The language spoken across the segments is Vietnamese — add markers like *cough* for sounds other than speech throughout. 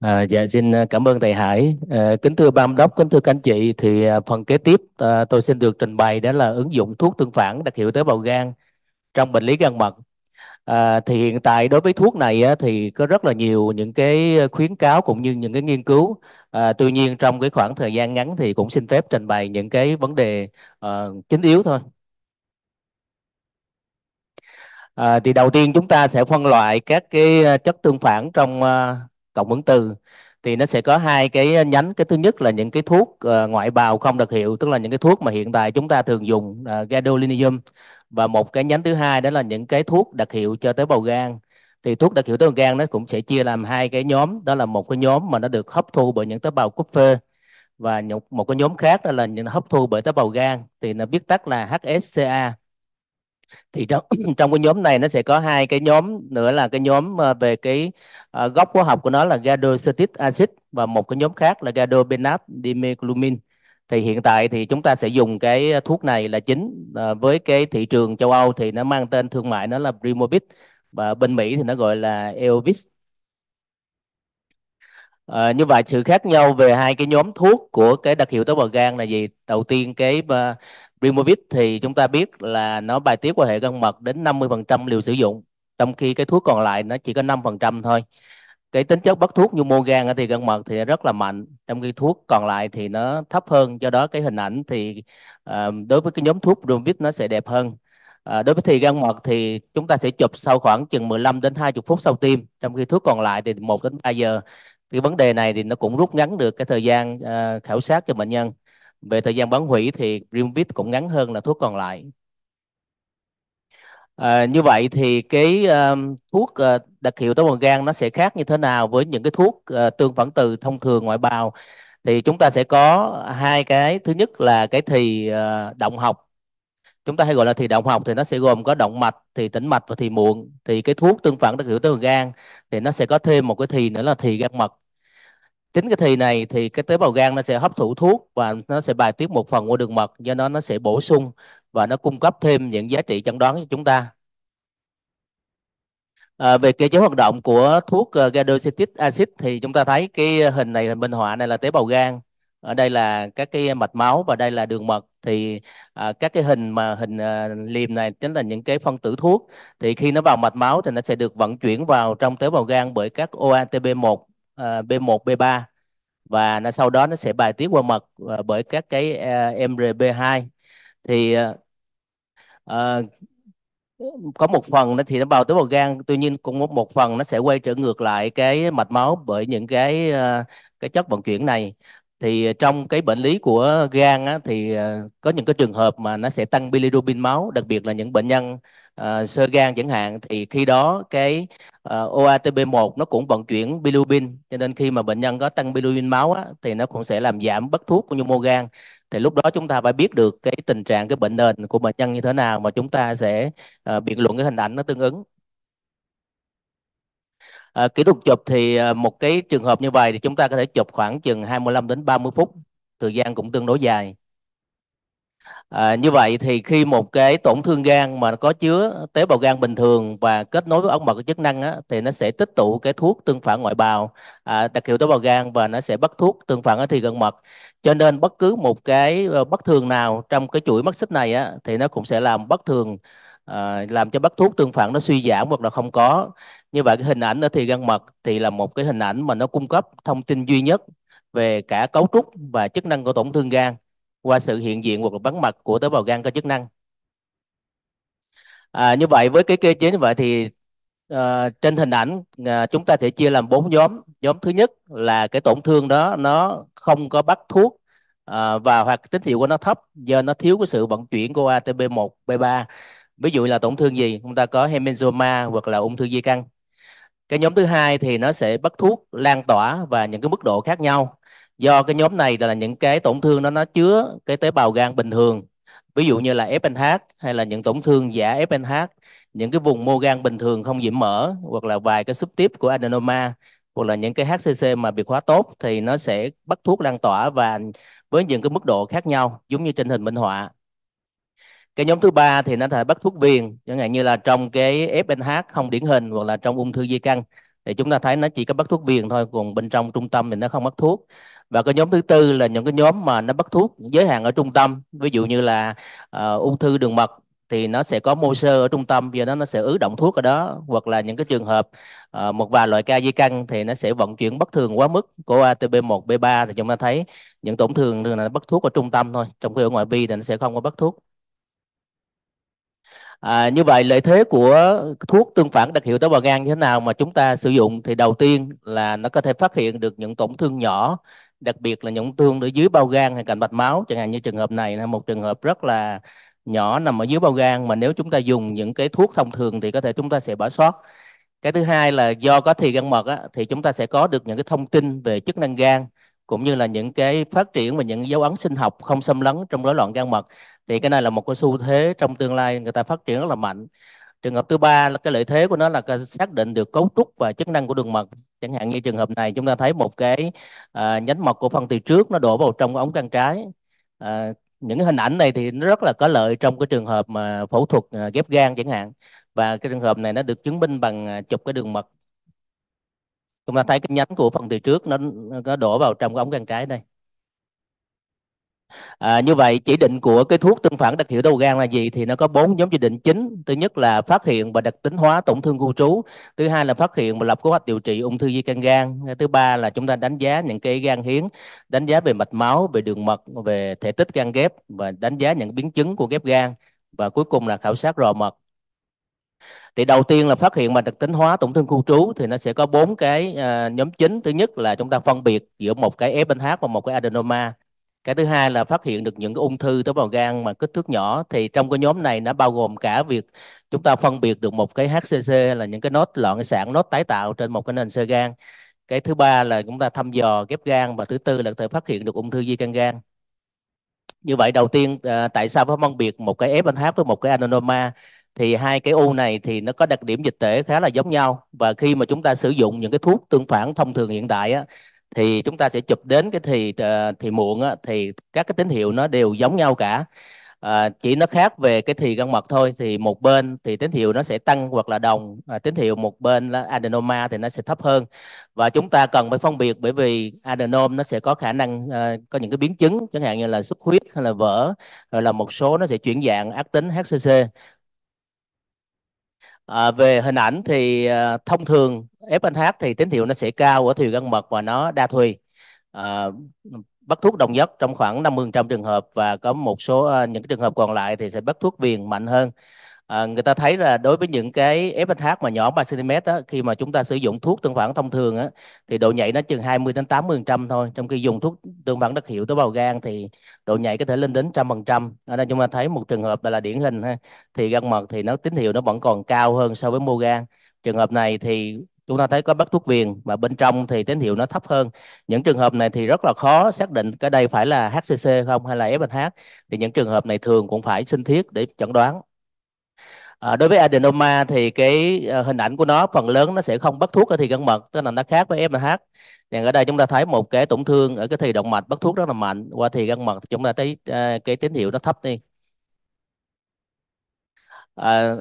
À, dạ xin à, cảm ơn thầy Hải. À, kính thưa ban đốc, kính thưa các anh chị, thì à, phần kế tiếp à, tôi xin được trình bày đó là ứng dụng thuốc tương phản đặc hiệu tế bào gan trong bệnh lý gan mật. À, thì hiện tại đối với thuốc này á, thì có rất là nhiều những cái khuyến cáo cũng như những cái nghiên cứu. À, tuy nhiên trong cái khoảng thời gian ngắn thì cũng xin phép trình bày những cái vấn đề à, chính yếu thôi. À, thì đầu tiên chúng ta sẽ phân loại các cái à, chất tương phản trong cộng hưởng từ thì nó sẽ có hai cái nhánh cái thứ nhất là những cái thuốc ờ, ngoại bào không đặc hiệu tức là những cái thuốc mà hiện tại chúng ta thường dùng uh, gadolinium và một cái nhánh thứ hai đó là những cái thuốc đặc hiệu cho tế bào gan thì thuốc đặc hiệu tế bào gan nó cũng sẽ chia làm hai cái nhóm đó là một cái nhóm mà nó được hấp thu bởi những tế bào cúp phê và một cái nhóm khác đó là những hấp thu bởi tế bào gan thì nó viết tắt là HSCA thì trong *clears throat* trong cái nhóm này nó sẽ có hai cái nhóm nữa là cái nhóm ờ, về cái uh, gốc hóa học của nó là gadocetic acid và một cái nhóm khác là gadobenat dimethylglumin thì hiện tại thì chúng ta sẽ dùng cái thuốc này là chính à, với cái thị trường châu Âu thì nó mang tên thương mại nó là Primovid và bên Mỹ thì nó gọi là Eovis À, như vậy sự khác nhau về hai cái nhóm thuốc của cái đặc hiệu tế bào gan là gì? Đầu tiên cái uh, thì chúng ta biết là nó bài tiết qua hệ gan mật đến 50% liều sử dụng, trong khi cái thuốc còn lại nó chỉ có 5% thôi. Cái tính chất bắt thuốc như mô gan thì gan mật thì rất là mạnh, trong khi thuốc còn lại thì nó thấp hơn, do đó cái hình ảnh thì uh, đối với cái nhóm thuốc Primovic nó sẽ đẹp hơn. À, đối với thì gan mật thì chúng ta sẽ chụp sau khoảng chừng 15 đến 20 phút sau tiêm, trong khi thuốc còn lại thì 1 đến 3 giờ cái vấn đề này thì nó cũng rút ngắn được cái thời gian uh, khảo sát cho bệnh nhân về thời gian bán hủy thì Rimvit cũng ngắn hơn là thuốc còn lại À, như vậy thì cái um, thuốc uh, đặc hiệu táo bón gan nó sẽ khác như thế nào với những cái thuốc uh, tương phản từ thông thường ngoại bào thì chúng ta sẽ có hai cái thứ nhất là cái thì uh, động học chúng ta hay gọi là thì động học thì nó sẽ gồm có động mạch thì tĩnh mạch và thì muộn thì cái thuốc tương phản đặc hiệu tới gan thì nó sẽ có thêm một cái thì nữa là thì gan mật chính cái thì này thì cái tế bào gan nó sẽ hấp thụ thuốc và nó sẽ bài tiết một phần qua đường mật do đó nó sẽ bổ sung và nó cung cấp thêm những giá trị chẩn đoán cho chúng ta à, về cơ chế hoạt động của thuốc uh, à, gadocetic acid thì chúng ta thấy cái hình này hình minh họa này là tế bào gan ở đây là các cái mạch máu và đây là đường mật thì à, các cái hình mà hình à, liềm này chính là những cái phân tử thuốc thì khi nó vào mạch máu thì nó sẽ được vận chuyển vào trong tế bào gan bởi các OATP1 à, B1 B3 và nó sau đó nó sẽ bài tiết qua mật à, bởi các cái à, MRP2 thì à, à, có một phần nó thì nó vào tế bào gan tuy nhiên cũng một phần nó sẽ quay trở ngược lại cái mạch máu bởi những cái à, cái chất vận chuyển này thì ờ, trong cái bệnh lý của gan á, thì ờ, có những cái trường hợp mà nó sẽ tăng bilirubin máu đặc biệt là những bệnh nhân uh, sơ gan chẳng hạn thì khi đó cái uh, OATP1 nó cũng vận chuyển bilirubin cho nên khi mà bệnh nhân có tăng bilirubin máu á, thì nó cũng sẽ làm giảm bất thuốc của nhu mô gan thì lúc đó chúng ta phải biết được cái tình trạng cái bệnh nền của bệnh nhân như thế nào mà chúng ta sẽ uh, biện luận cái hình ảnh nó tương ứng à, kỹ thuật chụp thì ờ, một cái trường hợp như vậy thì chúng ta có thể chụp khoảng chừng 25 đến 30 phút thời gian cũng tương đối dài à, như vậy thì khi một cái tổn thương gan mà có chứa tế bào gan bình thường và kết nối với ống mật chức năng á, thì nó sẽ tích tụ cái thuốc tương phản ngoại bào à, đặc hiệu tế bào gan và nó sẽ bắt thuốc tương phản ở thì gần mật cho nên bất cứ một cái bất thường nào trong cái chuỗi mắt xích này á, thì nó cũng sẽ làm bất thường à, làm cho bắt thuốc tương phản nó suy giảm hoặc là không có như vậy cái hình ảnh ở thì gan mật thì là một cái hình ảnh mà nó cung cấp thông tin duy nhất về cả cấu trúc và chức năng của tổn thương gan qua sự hiện diện hoặc là bắn mặt của tế bào gan có chức năng à, như vậy với cái cơ chế như vậy thì à, trên hình ảnh à, chúng ta thể chia làm bốn nhóm nhóm thứ nhất là cái tổn thương đó nó không có bắt thuốc à, và hoặc tín hiệu của nó thấp do nó thiếu cái sự vận chuyển của ATP1 B3 ví dụ là tổn thương gì chúng ta có hemangioma hoặc là ung thư di căn cái nhóm thứ hai thì nó sẽ bắt thuốc lan tỏa và những cái mức độ khác nhau do cái nhóm này là những cái tổn thương đó nó chứa cái tế bào gan bình thường ví dụ như là FNH hay là những tổn thương giả FNH những cái vùng mô gan bình thường không nhiễm mỡ hoặc là vài cái tiếp của adenoma hoặc là những cái HCC mà biệt hóa tốt thì nó sẽ bắt thuốc lan tỏa và với những cái mức độ khác nhau giống như trên hình minh họa cái nhóm thứ ba thì nó thể bắt thuốc viền chẳng hạn như là trong cái FNH không điển hình hoặc là trong ung thư di căn thì chúng ta thấy nó chỉ có bắt thuốc viền thôi còn bên trong trung tâm thì nó không bắt thuốc và cái nhóm thứ tư là những cái nhóm mà nó bắt thuốc giới hạn ở trung tâm ví dụ như là uh, ung thư đường mật thì nó sẽ có mô sơ ở trung tâm do nó nó sẽ ứ động thuốc ở đó hoặc là những cái trường hợp uh, một vài loại ca di căn thì nó sẽ vận chuyển bất thường quá mức của ATP1 B3 thì chúng ta thấy những tổn thương thường là nó bắt thuốc ở trung tâm thôi trong khi ở ngoại vi thì nó sẽ không có bắt thuốc À, như vậy lợi thế của thuốc tương phản đặc hiệu tế bào gan như thế nào mà chúng ta sử dụng thì đầu tiên là nó có thể phát hiện được những tổn thương nhỏ, đặc biệt là những thương ở dưới bao gan hay cạnh mạch máu, chẳng hạn như trường hợp này là một trường hợp rất là nhỏ nằm ở dưới bao gan mà nếu chúng ta dùng những cái thuốc thông thường thì có thể chúng ta sẽ bỏ sót. Cái thứ hai là do có thì gan mật á, thì chúng ta sẽ có được những cái thông tin về chức năng gan cũng như là những cái phát triển và những dấu ấn sinh học không xâm lấn trong rối loạn gan mật thì cái này là một cái xu thế trong tương lai người ta phát triển rất là mạnh trường hợp thứ ba là cái lợi thế của nó là xác định được cấu trúc và chức năng của đường mật chẳng hạn như trường hợp này chúng ta thấy một cái à, nhánh mật của phân từ trước nó đổ vào trong ống gan trái à, những hình ảnh này thì nó rất là có lợi trong cái trường hợp mà phẫu thuật à, ghép gan chẳng hạn và cái trường hợp này nó được chứng minh bằng à, chụp cái đường mật chúng ta thấy cái nhánh của phần từ trước nó nó đổ vào trong cái ống gan trái đây à, như vậy chỉ định của cái thuốc tương phản đặc hiệu đầu gan là gì thì nó có bốn nhóm chỉ định chính thứ nhất là phát hiện và đặc tính hóa tổn thương khu trú thứ hai là phát hiện và lập kế hoạch điều trị ung thư di căn gan thứ ba là chúng ta đánh giá những cái gan hiến đánh giá về mạch máu về đường mật về thể tích gan ghép và đánh giá những biến chứng của ghép gan và cuối cùng là khảo sát rò mật thì đầu tiên là phát hiện bằng đặc tính hóa tổn thương khu trú thì nó sẽ có bốn cái à, nhóm chính thứ nhất là chúng ta phân biệt giữa một cái FNH và một cái adenoma cái thứ hai là phát hiện được những cái ung thư tế bào gan mà kích thước nhỏ thì trong cái nhóm này nó bao gồm cả việc chúng ta phân biệt được một cái HCC là những cái nốt loạn sản nốt tái tạo trên một cái nền sơ gan cái thứ ba là chúng ta thăm dò ghép gan và thứ tư là có thể phát hiện được ung thư di căn gan như vậy đầu tiên à, tại sao phải phân biệt một cái FNH với một cái adenoma thì hai cái u này thì nó có đặc điểm dịch tễ khá là giống nhau và khi mà chúng ta sử dụng những cái thuốc tương phản thông thường hiện đại á, thì chúng ta sẽ chụp đến cái thì ờ, thì muộn á, thì các cái tín hiệu nó đều giống nhau cả à, chỉ nó khác về cái thì gan mật thôi thì một bên thì tín hiệu nó sẽ tăng hoặc là đồng à, tín hiệu một bên là adenoma thì nó sẽ thấp hơn và chúng ta cần phải phân biệt bởi vì adenom nó sẽ có khả năng à, có những cái biến chứng chẳng hạn như là xuất huyết hay là vỡ rồi là một số nó sẽ chuyển dạng ác tính HCC À, về hình ảnh thì à, thông thường FNH thì tín hiệu nó sẽ cao ở thùy gân mật và nó đa thùy. À, bắt thuốc đồng nhất trong khoảng 50% trường hợp và có một số à, những trường hợp còn lại thì sẽ bắt thuốc viền mạnh hơn à, người ta thấy là đối với những cái FSH mà nhỏ 3 cm á, khi mà chúng ta sử dụng thuốc tương phản thông thường á, thì độ nhảy nó chừng 20 đến 80% thôi trong khi dùng thuốc tương phản đặc hiệu tế bào gan thì độ nhảy có thể lên đến 100% ở đây chúng ta thấy một trường hợp là điển hình ha thì gan mật thì nó tín hiệu nó vẫn còn cao hơn so với mô gan trường hợp này thì chúng ta thấy có bắt thuốc viền và bên trong thì tín hiệu nó thấp hơn những trường hợp này thì rất là khó xác định cái đây phải là HCC không hay là FSH thì những trường hợp này thường cũng phải sinh thiết để chẩn đoán À, đối với adenoma thì cái ờ, hình ảnh của nó phần lớn nó sẽ không bắt thuốc ở thì gân mật tức là nó khác với FNH. Nên ở đây chúng ta thấy một cái tổn thương ở cái thì động mạch bắt thuốc rất là mạnh qua thì gân mật chúng ta thấy ờ, cái tín hiệu nó thấp đi. À,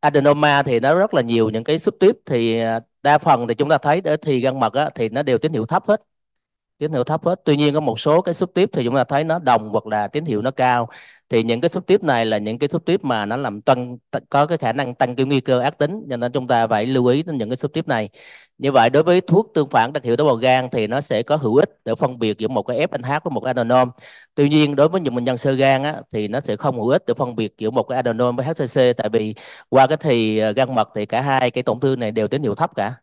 adenoma thì nó rất là nhiều những cái sub tuyếp thì đa phần thì chúng ta thấy ở thì gân mật á, thì nó đều tín hiệu thấp hết tín hiệu thấp hết tuy nhiên có một số cái xúc tiếp thì chúng ta thấy nó đồng hoặc là tín hiệu nó cao thì những cái xúc tiếp này là những cái xúc tiếp mà nó làm tăng có cái khả năng tăng cái nguy cơ ác tính cho nên chúng ta phải lưu ý đến những cái xúc tiếp này như vậy đối với thuốc tương phản đặc hiệu tế bào gan thì nó sẽ có hữu ích để phân biệt giữa một cái FNH với một cái adenom tuy nhiên đối với những bệnh nhân sơ gan á, thì nó sẽ không hữu ích để phân biệt giữa một cái adenom với HCC tại vì qua cái thì ờ, gan mật thì cả hai cái tổn thương này đều tín hiệu thấp cả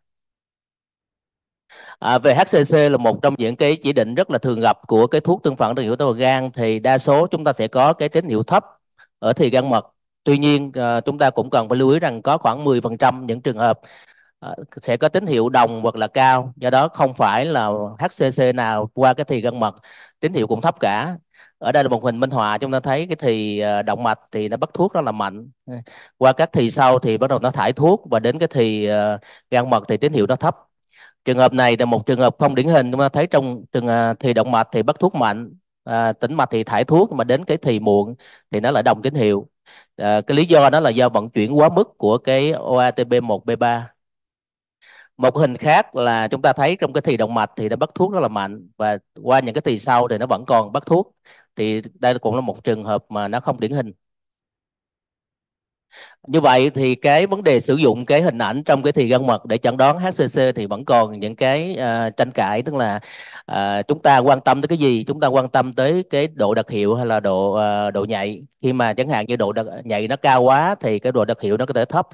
À, về HCC là một trong những cái chỉ định rất là thường gặp của cái thuốc tương phản đường hiệu tế bào gan thì đa số chúng ta sẽ có cái tín hiệu thấp ở thì gan mật. Tuy nhiên à, chúng ta cũng cần phải lưu ý rằng có khoảng 10% những trường hợp à, sẽ có tín hiệu đồng hoặc là cao. Do đó không phải là HCC nào qua cái thì gan mật tín hiệu cũng thấp cả. Ở đây là một hình minh họa chúng ta thấy cái thì à, động mạch thì nó bắt thuốc rất là mạnh. Qua các thì sau thì bắt đầu nó thải thuốc và đến cái thì à, gan mật thì tín hiệu nó thấp trường hợp này là một trường hợp không điển hình chúng ta thấy trong trường à, thì động mạch thì bắt thuốc mạnh à, tĩnh mạch thì thải thuốc mà đến cái thì muộn thì nó lại đồng tín hiệu à, cái lý do đó là do vận chuyển quá mức của cái OATP1B3 một hình khác là chúng ta thấy trong cái thì động mạch thì nó bắt thuốc rất là mạnh và qua những cái thì sau thì nó vẫn còn bắt thuốc thì đây cũng là một trường hợp mà nó không điển hình như vậy thì cái vấn đề sử dụng cái hình ảnh trong cái thì gan mật để chẩn đoán HCC thì vẫn còn những cái uh, tranh cãi tức là uh, chúng ta quan tâm tới cái gì chúng ta quan tâm tới cái độ đặc hiệu hay là độ uh, độ nhạy khi mà chẳng hạn như độ đặc, nhạy nó cao quá thì cái độ đặc hiệu nó có thể thấp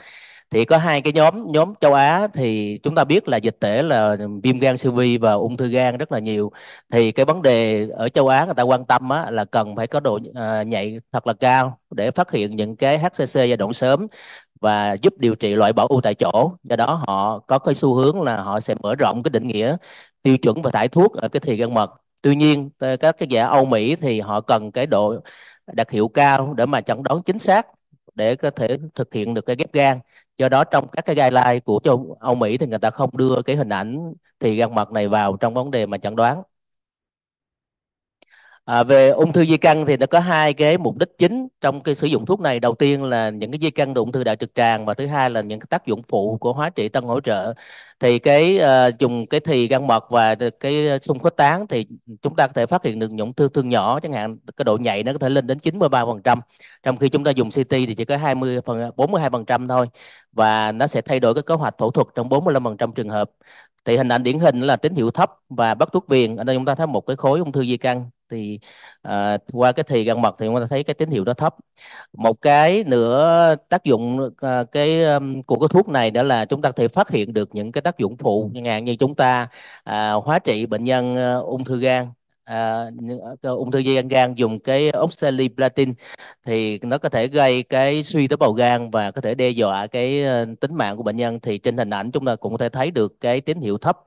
thì có hai cái nhóm nhóm châu Á thì chúng ta biết là dịch tễ là viêm gan siêu vi và ung thư gan rất là nhiều thì cái vấn đề ở châu Á người ta quan tâm á, là cần phải có độ à, nhạy thật là cao để phát hiện những cái HCC giai đoạn sớm và giúp điều trị loại bỏ u tại chỗ do đó họ có cái xu hướng là họ sẽ mở rộng cái định nghĩa tiêu chuẩn và thải thuốc ở cái thì gan mật tuy nhiên các cái giả Âu Mỹ thì họ cần cái độ đặc hiệu cao để mà chẩn đoán chính xác để có thể thực hiện được cái ghép gan do đó trong các cái guideline của châu Âu Mỹ thì người ta không đưa cái hình ảnh thì gan mật này vào trong vấn đề mà chẩn đoán À, về ung thư di căn thì nó có hai cái mục đích chính trong cái sử dụng thuốc này. Đầu tiên là những cái di căn ung thư đại trực tràng và thứ hai là những cái tác dụng phụ của hóa trị tăng hỗ trợ. Thì cái uh, dùng cái thì gan mật và cái xung khuếch tán thì chúng ta có thể phát hiện được những ung thư thương nhỏ chẳng hạn cái độ nhạy nó có thể lên đến 93%. Trong khi chúng ta dùng CT thì chỉ có 20 phần 42% thôi và nó sẽ thay đổi cái kế hoạch phẫu thuật trong 45% trường hợp thì hình ảnh điển hình là tín hiệu thấp và bắt thuốc viền ở đây chúng ta thấy một cái khối ung thư di căn thì à, qua cái thì gan mật thì chúng ta thấy cái tín hiệu nó thấp một cái nữa tác dụng à, cái um, của cái thuốc này đó là chúng ta thể phát hiện được những cái tác dụng phụ như chẳng hạn như chúng ta à, hóa trị bệnh nhân à, ung thư gan à, ờ, ung thư dây gan gan dùng cái oxaliplatin thì nó có thể gây cái suy tế bào gan và có thể đe dọa cái ờ, tính mạng của bệnh nhân thì trên hình ảnh chúng ta cũng có thể thấy được cái tín hiệu thấp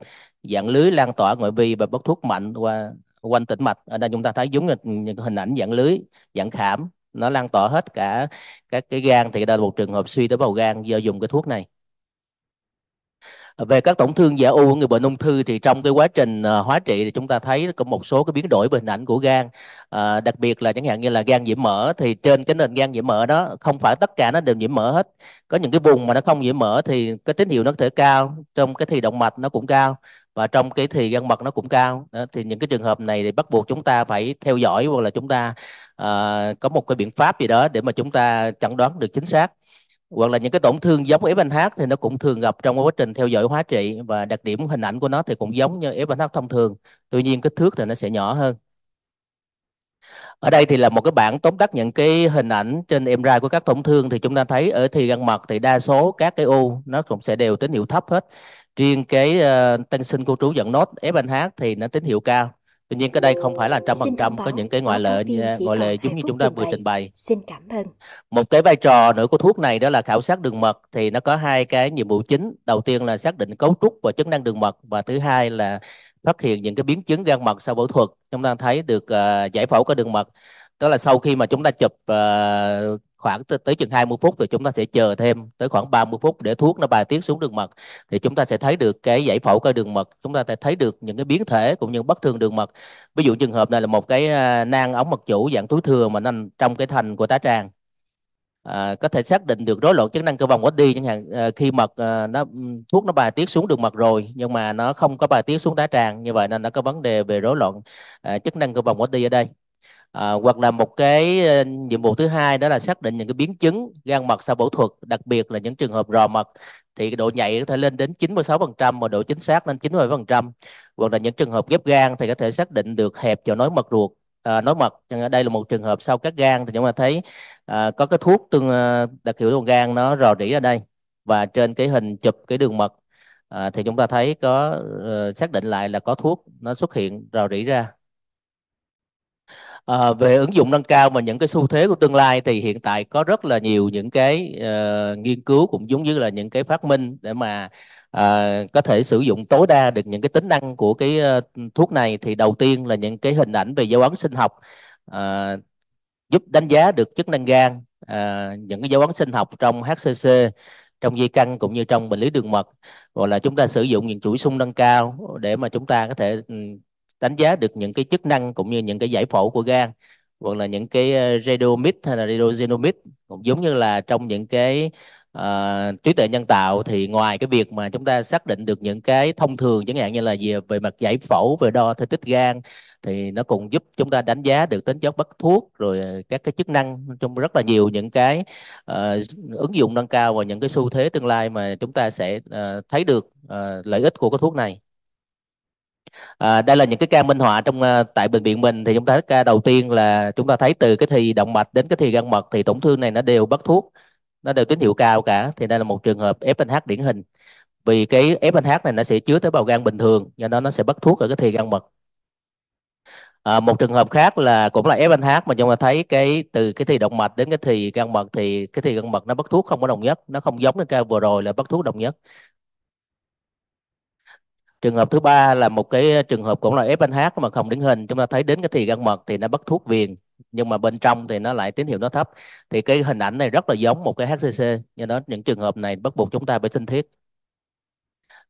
dạng lưới lan tỏa ngoại vi và bất thuốc mạnh qua quanh tĩnh mạch ở đây chúng ta thấy giống như hình ảnh dạng lưới dạng khảm nó lan tỏa hết cả các cái gan thì đây là một trường hợp suy tế bào gan do dùng cái thuốc này về các tổn thương giả u của người bệnh ung thư thì trong cái quá trình ờ, hóa trị thì chúng ta thấy có một số cái biến đổi về hình ảnh của gan à, đặc biệt là chẳng hạn như là gan nhiễm mỡ thì trên cái nền gan nhiễm mỡ đó không phải tất cả nó đều nhiễm mỡ hết có những cái vùng mà nó không nhiễm mỡ thì cái tín hiệu nó có thể cao trong cái thì động mạch nó cũng cao và trong cái thì gan mật nó cũng cao đó, thì những cái trường hợp này thì bắt buộc chúng ta phải theo dõi hoặc là chúng ta uh, có một cái biện pháp gì đó để mà chúng ta chẩn đoán được chính xác hoặc là những cái tổn thương giống FNH thì nó cũng thường gặp trong quá trình theo dõi hóa trị và đặc điểm hình ảnh của nó thì cũng giống như FNH thông thường tuy nhiên kích thước thì nó sẽ nhỏ hơn ở đây thì là một cái bảng tóm tắt những cái hình ảnh trên MRI của các tổn thương thì chúng ta thấy ở thì gan mật thì đa số các cái u nó cũng sẽ đều tín hiệu thấp hết riêng cái uh, ờ, tăng sinh cô trú dẫn nốt FNH thì nó tín hiệu cao Tuy nhiên cái đây không phải là trăm phần trăm có những cái ngoại lệ à, ngoại lệ giống như chúng ta vừa trình bày. Xin cảm ơn. Một cái vai trò nữa của thuốc này đó là khảo sát đường mật thì nó có hai cái nhiệm vụ chính. Đầu tiên là xác định cấu trúc và chức năng đường mật và thứ hai là phát hiện những cái biến chứng gan mật sau phẫu thuật. Chúng ta thấy được uh, giải phẫu cái đường mật. Đó là sau khi mà chúng ta chụp uh, khoảng tới, tới chừng 20 phút thì chúng ta sẽ chờ thêm tới khoảng 30 phút để thuốc nó bài tiết xuống đường mật thì chúng ta sẽ thấy được cái giải phẫu cơ đường mật chúng ta sẽ thấy được những cái biến thể cũng như bất thường đường mật ví dụ trường hợp này là một cái à, nang ống mật chủ dạng túi thừa mà nằm trong cái thành của tá tràng à, có thể xác định được rối loạn chức năng cơ vòng đi chẳng hạn à, khi mật à, nó ừ, thuốc nó bài tiết xuống đường mật rồi nhưng mà nó không có bài tiết xuống tá tràng như vậy nên nó có vấn đề về rối loạn à, chức năng cơ vòng đi ở đây à, hoặc là một cái ờ, nhiệm vụ thứ hai đó là xác định những cái biến chứng gan mật sau phẫu thuật đặc biệt là những trường hợp rò mật thì độ nhạy có thể lên đến 96% và độ chính xác lên 97% hoặc là những trường hợp ghép gan thì có thể xác định được hẹp cho nối mật ruột à, nói mật đây là một trường hợp sau cắt gan thì chúng ta thấy à, có cái thuốc tương ờ, đặc hiệu của gan nó rò rỉ ở đây và trên cái hình chụp cái đường mật à, thì chúng ta thấy có uh, xác định lại là có thuốc nó xuất hiện rò rỉ ra à, về ứng dụng nâng cao và những cái xu thế của tương lai thì hiện tại có rất là nhiều những cái uh, nghiên cứu cũng giống như là những cái phát minh để mà à, có thể sử dụng tối đa được những cái tính năng của cái uh, thuốc này thì đầu tiên là những cái hình ảnh về dấu ấn sinh học à, giúp đánh giá được chức năng gan à, những cái dấu ấn sinh học trong HCC trong dây căn cũng như trong bệnh lý đường mật gọi là chúng ta sử dụng những chuỗi xung nâng cao để mà chúng ta có thể ừ, đánh giá được những cái chức năng cũng như những cái giải phẫu của gan hoặc là những cái ờ, radiomic hay là radiogenomic cũng giống như là trong những cái uh, trí tuệ nhân tạo thì ngoài cái việc mà chúng ta xác định được những cái thông thường chẳng hạn như là về, về mặt giải phẫu về đo thể tích gan thì nó cũng giúp chúng ta đánh giá được tính chất bất thuốc rồi ờ, các cái chức năng trong rất là nhiều những cái uh, ứng dụng nâng cao và những cái xu thế tương lai mà chúng ta sẽ uh, thấy được uh, lợi ích của cái thuốc này À, đây là những cái ca minh họa trong ờ, tại bệnh viện mình thì chúng ta thấy ca đầu tiên là chúng ta thấy từ cái thì động mạch đến cái thì gan mật thì tổn thương này nó đều bất thuốc nó đều tín hiệu cao cả thì đây là một trường hợp FNH điển hình vì cái FNH này nó sẽ chứa tế bào gan bình thường do đó nó sẽ bất thuốc ở cái thì gan mật à, một trường hợp khác là cũng là FNH mà chúng ta thấy cái từ cái thì động mạch đến cái thì gan mật thì cái thì gan mật nó bất thuốc không có đồng nhất nó không giống cái ca vừa rồi là bất thuốc đồng nhất trường hợp thứ ba là một cái ờ, trường hợp cũng là FNH mà không điển hình chúng ta thấy đến cái thì gan mật thì nó bất thuốc viền nhưng mà bên trong thì nó lại tín hiệu nó thấp thì cái hình ảnh này rất là giống một cái HCC do đó những trường hợp này bắt buộc chúng ta phải sinh thiết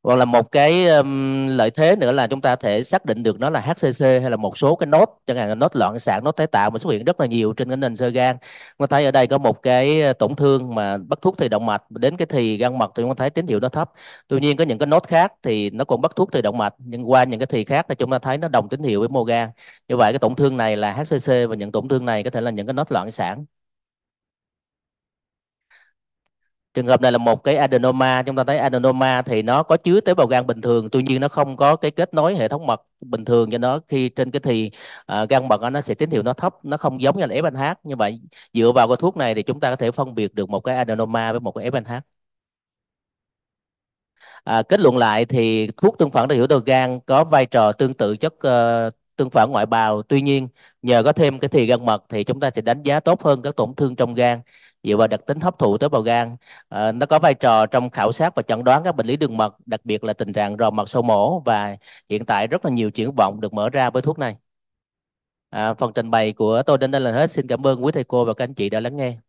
hoặc là một cái um, lợi thế nữa là chúng ta thể xác định được nó là HCC hay là một số cái nốt chẳng hạn là nốt loạn sản nốt tái tạo mà xuất hiện rất là nhiều trên cái nền sơ gan chúng ta thấy ở đây có một cái ờ, tổn thương mà bắt thuốc thì động mạch đến cái thì gan mật thì chúng ta thấy tín hiệu nó thấp tuy nhiên có những cái nốt khác thì nó cũng bắt thuốc thì động mạch nhưng qua những cái thì khác thì chúng ta thấy nó đồng tín hiệu với mô gan như vậy cái tổn thương này là HCC và những tổn thương này có thể là những cái nốt loạn sản trường hợp này là một cái adenoma chúng ta thấy adenoma thì nó có chứa tế bào gan bình thường tuy nhiên nó không có cái kết nối hệ thống mật bình thường cho nó khi trên cái thì uh, gan mật nó sẽ tín hiệu nó thấp nó không giống như là FNH như vậy dựa vào cái thuốc này thì chúng ta có thể phân biệt được một cái adenoma với một cái FNH À, kết luận lại thì thuốc tương phản đặc hiệu đầu gan có vai trò tương tự chất uh, tương phản ngoại bào tuy nhiên nhờ có thêm cái thì gan mật thì chúng ta sẽ đánh giá tốt hơn các tổn thương trong gan dựa vào đặc tính hấp thụ tế bào gan à, nó có vai trò trong khảo sát và chẩn đoán các bệnh lý đường mật đặc biệt là tình trạng rò mật sau mổ và hiện tại rất là nhiều triển vọng được mở ra với thuốc này à, phần trình bày của tôi đến đây là hết xin cảm ơn quý thầy cô và các anh chị đã lắng nghe